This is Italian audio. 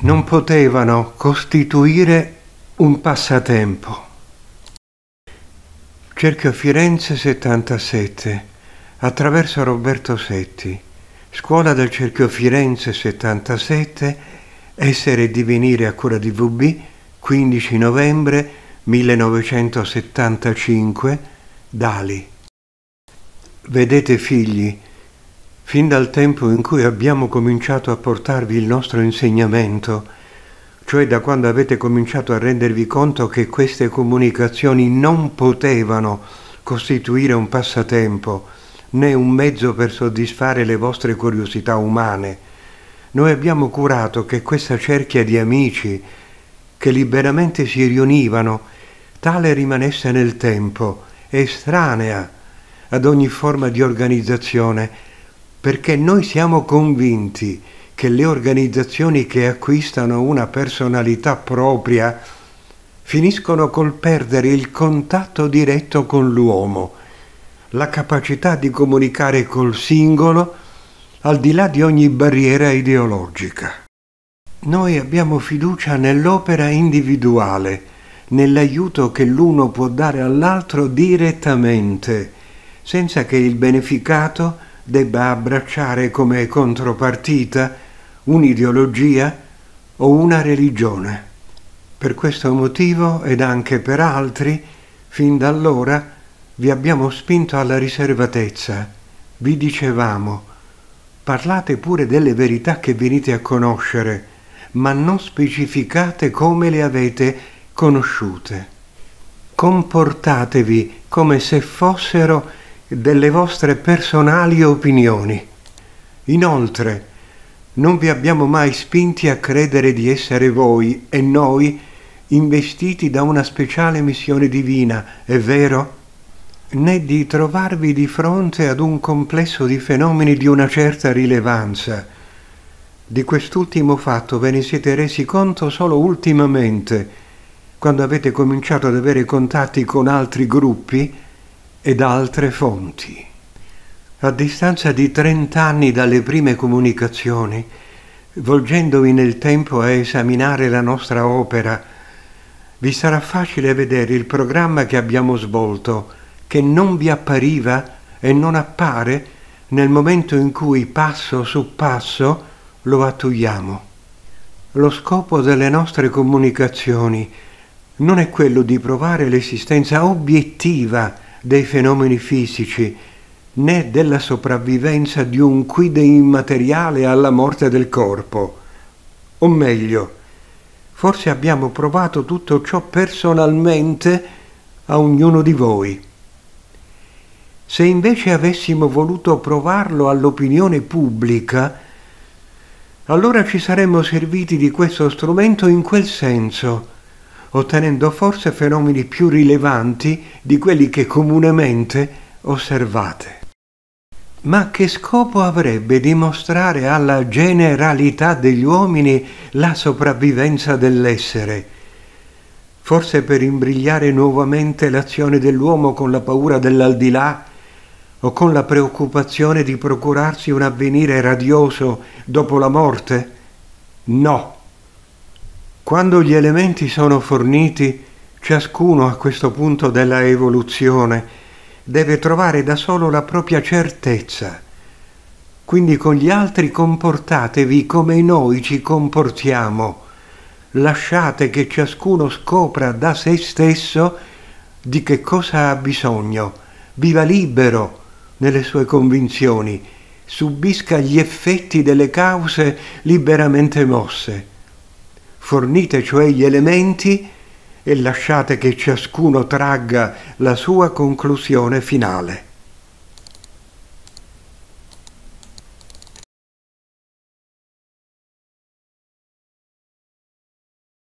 non potevano costituire un passatempo. Cerchio Firenze 77 attraverso Roberto Setti. Scuola del Cerchio Firenze 77 Essere e divenire a cura di VB 15 novembre 1975 Dali. Vedete figli, Fin dal tempo in cui abbiamo cominciato a portarvi il nostro insegnamento, cioè da quando avete cominciato a rendervi conto che queste comunicazioni non potevano costituire un passatempo né un mezzo per soddisfare le vostre curiosità umane, noi abbiamo curato che questa cerchia di amici che liberamente si riunivano, tale rimanesse nel tempo, estranea ad ogni forma di organizzazione perché noi siamo convinti che le organizzazioni che acquistano una personalità propria finiscono col perdere il contatto diretto con l'uomo, la capacità di comunicare col singolo al di là di ogni barriera ideologica. Noi abbiamo fiducia nell'opera individuale, nell'aiuto che l'uno può dare all'altro direttamente, senza che il beneficato debba abbracciare come contropartita un'ideologia o una religione. Per questo motivo ed anche per altri, fin da allora vi abbiamo spinto alla riservatezza. Vi dicevamo, parlate pure delle verità che venite a conoscere, ma non specificate come le avete conosciute. Comportatevi come se fossero delle vostre personali opinioni. Inoltre, non vi abbiamo mai spinti a credere di essere voi e noi investiti da una speciale missione divina, è vero? Né di trovarvi di fronte ad un complesso di fenomeni di una certa rilevanza. Di quest'ultimo fatto ve ne siete resi conto solo ultimamente, quando avete cominciato ad avere contatti con altri gruppi e da altre fonti. A distanza di 30 anni dalle prime comunicazioni, volgendovi nel tempo a esaminare la nostra opera, vi sarà facile vedere il programma che abbiamo svolto, che non vi appariva e non appare nel momento in cui passo su passo lo attuiamo. Lo scopo delle nostre comunicazioni non è quello di provare l'esistenza obiettiva dei fenomeni fisici né della sopravvivenza di un quide immateriale alla morte del corpo. O meglio, forse abbiamo provato tutto ciò personalmente a ognuno di voi. Se invece avessimo voluto provarlo all'opinione pubblica, allora ci saremmo serviti di questo strumento in quel senso ottenendo forse fenomeni più rilevanti di quelli che comunemente osservate. Ma che scopo avrebbe dimostrare alla generalità degli uomini la sopravvivenza dell'essere? Forse per imbrigliare nuovamente l'azione dell'uomo con la paura dell'aldilà o con la preoccupazione di procurarsi un avvenire radioso dopo la morte? No. Quando gli elementi sono forniti, ciascuno a questo punto della evoluzione deve trovare da solo la propria certezza. Quindi con gli altri comportatevi come noi ci comportiamo. Lasciate che ciascuno scopra da se stesso di che cosa ha bisogno. Viva libero nelle sue convinzioni. Subisca gli effetti delle cause liberamente mosse fornite cioè gli elementi e lasciate che ciascuno tragga la sua conclusione finale.